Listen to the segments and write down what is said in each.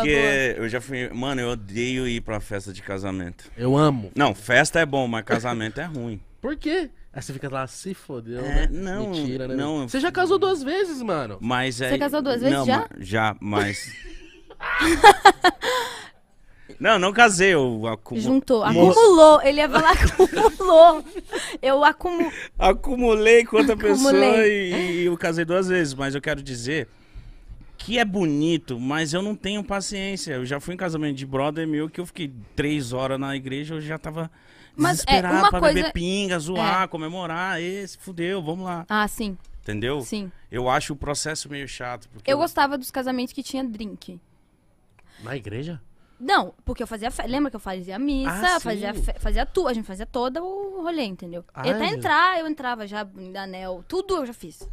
Porque eu já fui. Mano, eu odeio ir pra festa de casamento. Eu amo. Não, festa é bom, mas casamento é ruim. Por quê? Aí você fica lá, se fodeu, é, né? Não, Mentira, né? Não, você já casou duas vezes, mano. Mas é. Você casou duas vezes não, já? Já, mas. Não, não casei, eu acumulei. Juntou, acumulou. Ele ia falar acumulou. Eu acumulei. Acumulei com outra acumulei. pessoa e, e eu casei duas vezes, mas eu quero dizer que é bonito, mas eu não tenho paciência. Eu já fui em casamento de brother meu que eu fiquei três horas na igreja, eu já tava mas desesperado é, uma pra coisa... beber pinga, é. zoar, é. comemorar. Esse, fudeu, vamos lá. Ah, sim. Entendeu? Sim. Eu acho o processo meio chato. Porque eu, eu... gostava dos casamentos que tinha drink. Na igreja? Não, porque eu fazia. Fe... Lembra que eu fazia missa, ah, fazia, fe... fazia tudo, a gente fazia todo o rolê, entendeu? Ai, ah, até entrar, eu entrava já, anel, tudo eu já fiz.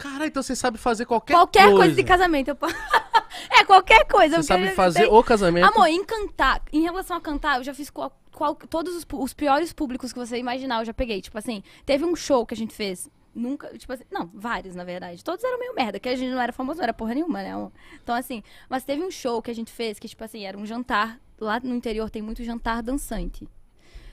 Cara, então você sabe fazer qualquer, qualquer coisa. Qualquer coisa de casamento. Eu... é, qualquer coisa. Você sabe fazer tem... o casamento. Amor, em cantar. Em relação a cantar, eu já fiz qual, qual, todos os, os piores públicos que você imaginar. Eu já peguei. Tipo assim, teve um show que a gente fez Nunca, tipo assim, não, vários, na verdade. Todos eram meio merda, que a gente não era famoso, não era porra nenhuma, né? Então, assim, mas teve um show que a gente fez que, tipo assim, era um jantar. Lá no interior tem muito jantar dançante.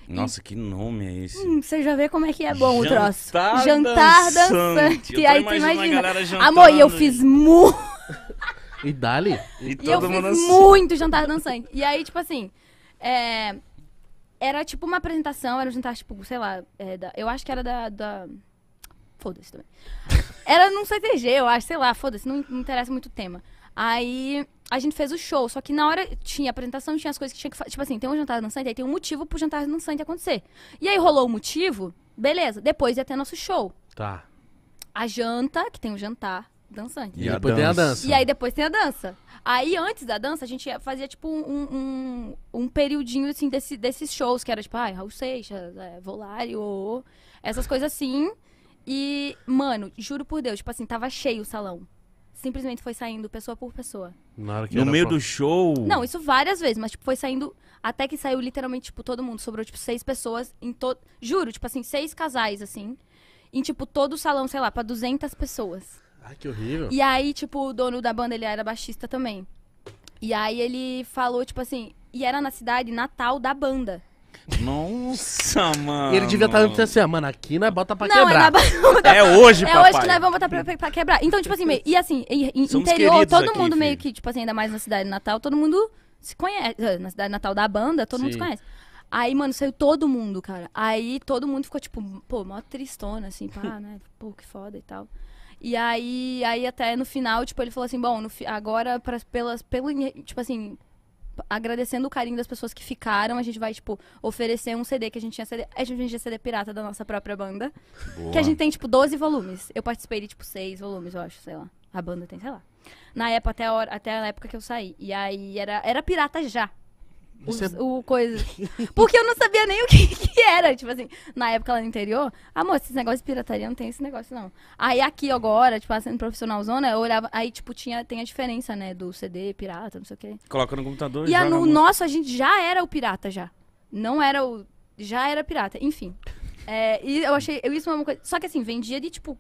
Nossa, que nome é esse? Hum, você já vê como é que é bom Jantar o troço. Jantar dançante. dançante. Eu e aí tu imagina. Amor, e eu fiz mu. e dali? E, e eu fiz assim. muito jantar dançante. E aí, tipo assim. É... Era tipo uma apresentação, era um jantar, tipo, sei lá, é, da... eu acho que era da, da Foda-se também. Era num CTG, eu acho, sei lá, foda-se, não, não interessa muito o tema. Aí a gente fez o show, só que na hora tinha apresentação, tinha as coisas que tinha que fazer. Tipo assim, tem um jantar dançante, aí tem um motivo pro jantar dançante acontecer. E aí rolou o motivo, beleza. Depois ia ter nosso show. Tá. A janta, que tem um jantar dançante. E, e depois tem a dança. E aí depois tem a dança. Aí antes da dança, a gente fazia tipo um, um, um periodinho assim desse, desses shows, que era tipo, ai, ah, Raul Seixas, é, Volário, essas coisas assim. E, mano, juro por Deus, tipo assim, tava cheio o salão. Simplesmente foi saindo pessoa por pessoa. no meio pra... do show? Não, isso várias vezes, mas tipo, foi saindo. Até que saiu literalmente, tipo, todo mundo. Sobrou, tipo, seis pessoas em todo. Juro, tipo assim, seis casais, assim. Em, tipo, todo o salão, sei lá, pra 200 pessoas. Ai, que horrível. E aí, tipo, o dono da banda, ele era baixista também. E aí ele falou, tipo assim. E era na cidade natal da banda. Nossa, mano. Ele devia estar tá dizendo assim, ah, mano, aqui nós bota pra não, quebrar. É, na... é hoje, papai. É hoje que nós vamos botar pra, pra, quebrar. Então, tipo assim, e assim, e, interior, todo aqui, mundo filho. meio que, tipo assim, ainda mais na cidade de Natal, todo mundo se conhece. Eh, na cidade de Natal da banda, todo Sim. mundo se conhece. Aí, mano, saiu todo mundo, cara. Aí todo mundo ficou, tipo, pô, mó tristona, assim, pá, né? Pô, que foda e tal. E aí, aí até no final, tipo, ele falou assim, bom, fi, agora, pra, pelas, pelo, tipo assim, agradecendo o carinho das pessoas que ficaram, a gente vai, tipo, oferecer um CD que a gente tinha CD. A gente tinha CD pirata da nossa própria banda. Boa. Que a gente tem, tipo, 12 volumes. Eu participei de, tipo, 6 volumes, eu acho, sei lá. A banda tem, sei lá. Na época, até a, hora, até a época que eu saí. E aí era, era pirata já. Os, é... o coisa. Porque eu não sabia nem o que, que, era. Tipo assim, na época lá no interior, amor, esses negócios de pirataria não tem esse negócio, não. Aí aqui agora, tipo, sendo profissionalzona, eu olhava. Aí, tipo, tinha, tem a diferença, né? Do CD, pirata, não sei o quê. Coloca no computador. E E no nosso, a gente já era o pirata já. Não era o. Já era pirata. Enfim. É, e eu achei. Eu, isso é uma coisa. Só que assim, vendia de, tipo,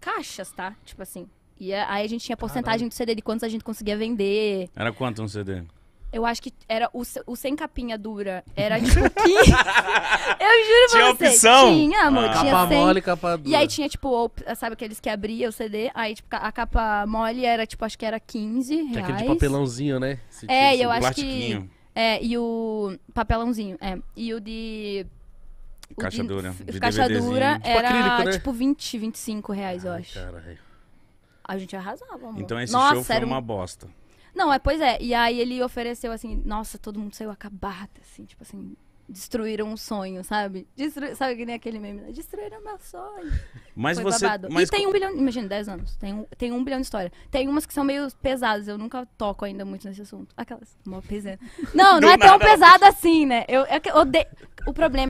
caixas, tá? Tipo assim. E aí a gente tinha porcentagem do CD de quantos a gente conseguia vender. Era quanto um CD? Eu acho que era o, o sem capinha dura. Era tipo 15. eu juro pra tinha você. Opção. Tinha, amor. Ah. Tinha capa 100. mole, capa dura. E aí tinha, tipo, op... sabe aqueles que abria o CD? Aí, tipo, a capa mole era, tipo, acho que era 15 reais. Tinha aquele de papelãozinho, né? é, eu assim. acho que... É, e o... Papelãozinho, é. E o de... O caixa de... dura. De caixa dura tipo era, acrílico, né? tipo, 20, 25 reais, Ai, eu acho. Caralho. A gente arrasava, amor. Então esse Nossa, show foi uma um... bosta. Não, é, pois é. E aí ele ofereceu assim, nossa, todo mundo saiu acabado, assim, tipo assim, destruíram um sonho, sabe? Destru... Sabe que nem aquele meme? Né? Destruíram meu sonho. Mas Foi você. Mas e tem um bilhão. Imagina, 10 anos. Tem um, tem um bilhão de história. Tem umas que são meio pesadas. Eu nunca toco ainda muito nesse assunto. Aquelas. Mó pesada. Não, não Do é tão pesado pesada assim, né? Eu, é eu, odeio. O problema.